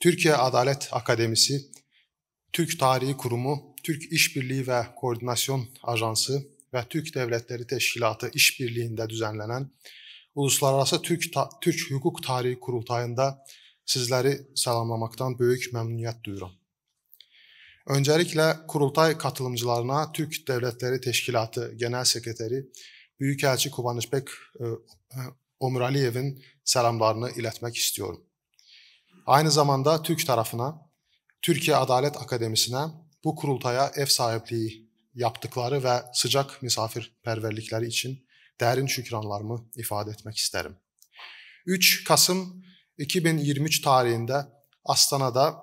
Türkiye Adalet Akademisi, Türk Tarihi Kurumu, Türk İşbirliği ve Koordinasyon Ajansı ve Türk Devletleri Teşkilatı işbirliğinde düzenlenen Uluslararası Türk, Ta Türk Hukuk Tarihi Kurultayında sizleri selamlamaktan büyük memnuniyet duyuram. Öncelikle kurultay katılımcılarına Türk Devletleri Teşkilatı Genel Sekreteri Büyükelçi Kubanışbek e, e, Omuraliyev'in selamlarını iletmek istiyorum. Aynı zamanda Türk tarafına, Türkiye Adalet Akademisi'ne bu kurultaya ev sahipliği yaptıkları ve sıcak misafirperverlikleri için derin şükranlarımı ifade etmek isterim. 3 Kasım 2023 tarihinde Astana'da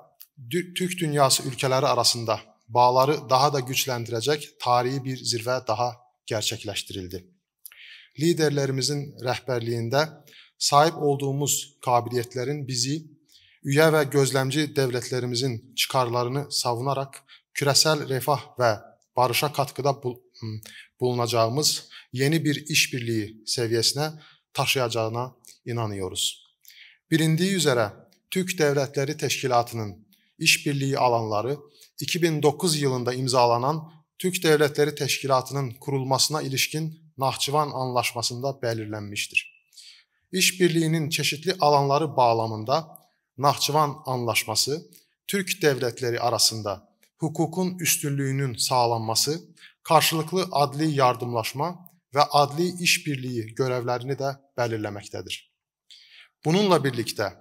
Türk dünyası ülkeleri arasında bağları daha da güçlendirecek tarihi bir zirve daha gerçekleştirildi. Liderlerimizin rehberliğinde sahip olduğumuz kabiliyetlerin bizi üye ve gözlemci devletlerimizin çıkarlarını savunarak küresel refah ve barışa katkıda hmm, bulunacağımız yeni bir işbirliği seviyesine taşıyacağına inanıyoruz. Bilindiyi üzere Türk Devletleri Teşkilatının işbirliği alanları 2009 yılında imzalanan Türk Devletleri Teşkilatı'nın kurulmasına ilişkin Nahçıvan Anlaşması'nda belirlenmiştir. İşbirliğinin çeşitli alanları bağlamında Nahçıvan Anlaşması, Türk devletleri arasında hukukun üstünlüğünün sağlanması, karşılıklı adli yardımlaşma ve adli işbirliği görevlerini de belirlemektedir. Bununla birlikte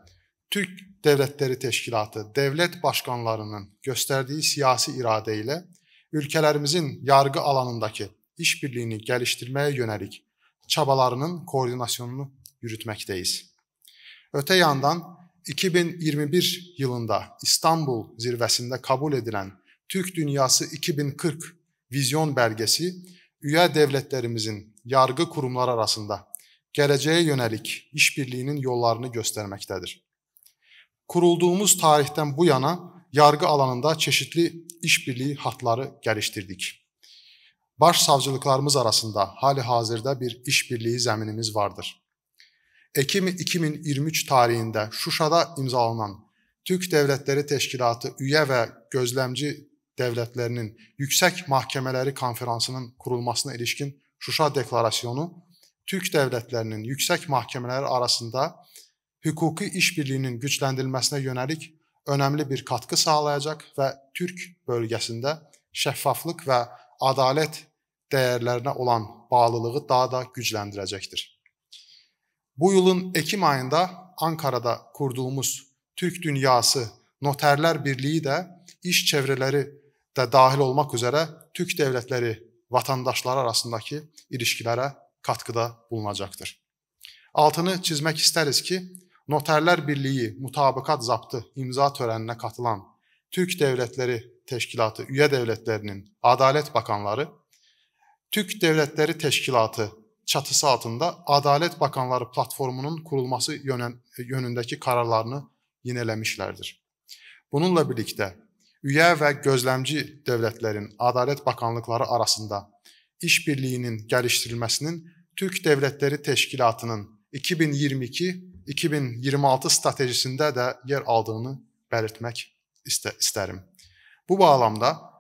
Türk Devletleri Teşkilatı devlet başkanlarının gösterdiği siyasi irade ile ülkelerimizin yargı alanındaki işbirliğini geliştirmeye yönelik çabalarının koordinasyonunu yürütmekteyiz. Öte yandan 2021 yılında İstanbul zirvesinde kabul edilen Türk Dünyası 2040 vizyon belgesi üye devletlerimizin yargı kurumları arasında geleceğe yönelik işbirliğinin yollarını göstermektedir. Kurulduğumuz tarihten bu yana yargı alanında çeşitli işbirliği hatları geliştirdik. Başsavcılıklarımız arasında hali hazırda bir işbirliği zeminimiz vardır. Ekim 2023 tarixində Şuşada imzalanan Türk Dövlətləri Təşkilatı üyə və gözləmci dövlətlərinin yüksək məhkəmələri konfransının qurulmasına ilişkin Şuşa deklarasiyonu Türk dövlətlərinin yüksək məhkəmələri arasında hüquqi işbirliyinin gücləndirilməsinə yönəlik önəmli bir katkı sağlayacaq və Türk bölgəsində şəffaflıq və ədalət dəyərlərinə olan bağlılığı daha da gücləndirəcəkdir. Bu yılın Ekim ayında Ankara'da kurduğumuz Türk Dünyası Noterler Birliği de iş çevreleri de dahil olmak üzere Türk devletleri vatandaşlar arasındaki ilişkilere katkıda bulunacaktır. Altını çizmek isteriz ki Noterler Birliği mutabakat zaptı imza törenine katılan Türk Devletleri Teşkilatı üye devletlerinin Adalet Bakanları, Türk Devletleri Teşkilatı çatısı altında Adalet Bakanları platformunun kurulması yönündeki kararlarını yeniləmişlərdir. Bununla birlikdə üyə və gözləmci dövlətlərin Adalet Bakanlıkları arasında iş geliştirilmesinin Türk Devletleri Teşkilatının 2022-2026 stratejisinde de yer aldığını belirtmek isterim. Bu bağlamda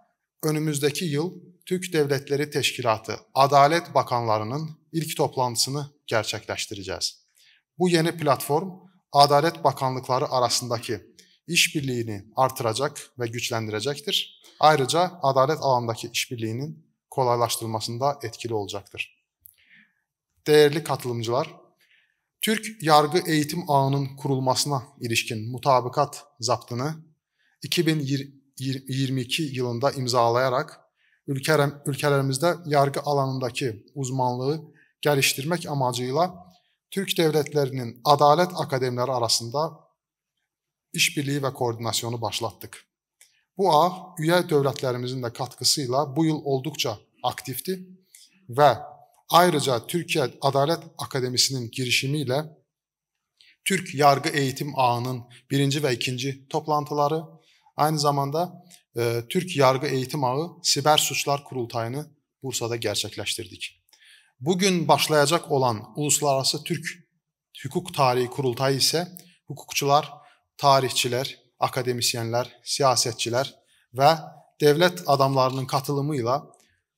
önümüzdeki yıl Türk Devletleri Teşkilatı Adalet Bakanlarının ilk toplantısını gerçekleştireceğiz. Bu yeni platform Adalet Bakanlıkları arasındaki işbirliğini artıracak ve güçlendirecektir. Ayrıca adalet alandaki işbirliğinin kolaylaştırılmasında etkili olacaktır. Değerli katılımcılar, Türk yargı eğitim ağının kurulmasına ilişkin mutabakat zaptını 2020 2022 yılında imzalayarak ülkelerimizde yargı alanındaki uzmanlığı geliştirmek amacıyla Türk devletlerinin Adalet Akademileri arasında işbirliği ve koordinasyonu başlattık. Bu ağ üye devletlerimizin de katkısıyla bu yıl oldukça aktifti ve ayrıca Türkiye Adalet Akademisinin girişimiyle Türk Yargı Eğitim Ağının birinci ve ikinci toplantıları Aynı zamanda e, Türk Yargı Eğitim Ağı Siber Suçlar Kurultayını Bursa'da gerçekleştirdik. Bugün başlayacak olan Uluslararası Türk Hukuk Tarihi Kurultayı ise hukukçular, tarihçiler, akademisyenler, siyasetçiler ve devlet adamlarının katılımıyla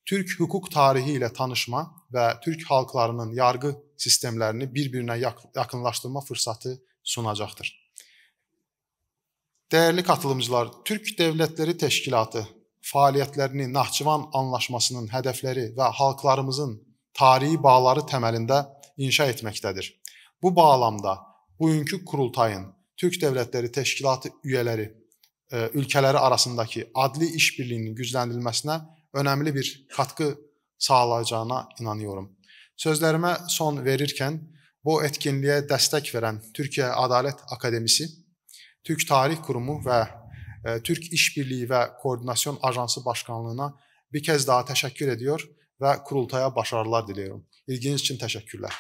Türk hukuk tarihi ile tanışma ve Türk halklarının yargı sistemlerini birbirine yakınlaştırma fırsatı sunacaktır. Dəyərli qatılımcılar, Türk Dövlətləri Təşkilatı fəaliyyətlərini Naxçıvan anlaşmasının hədəfləri və xalqlarımızın tarixi bağları təməlində inşa etməkdədir. Bu bağlamda bugünkü qurultayın Türk Dövlətləri Təşkilatı üzvləri ölkələri e, arasındakı adli işbirliyinin gücləndirilməsinə önəmli bir qatqı sağlayacağına inanıyorum. Sözlərimə son verirkən bu etkinliyə dəstək verən Türkiyə Ədalət Akademiyası Türk Tarix Qurumu və e, Türk İşbirliyi və Koordinasiyon Ajansı Başkanlığına bir kez daha təşəkkür ediyor və qurultaya başarılar diləyirəm. İlginiz üçün təşəkkürlər.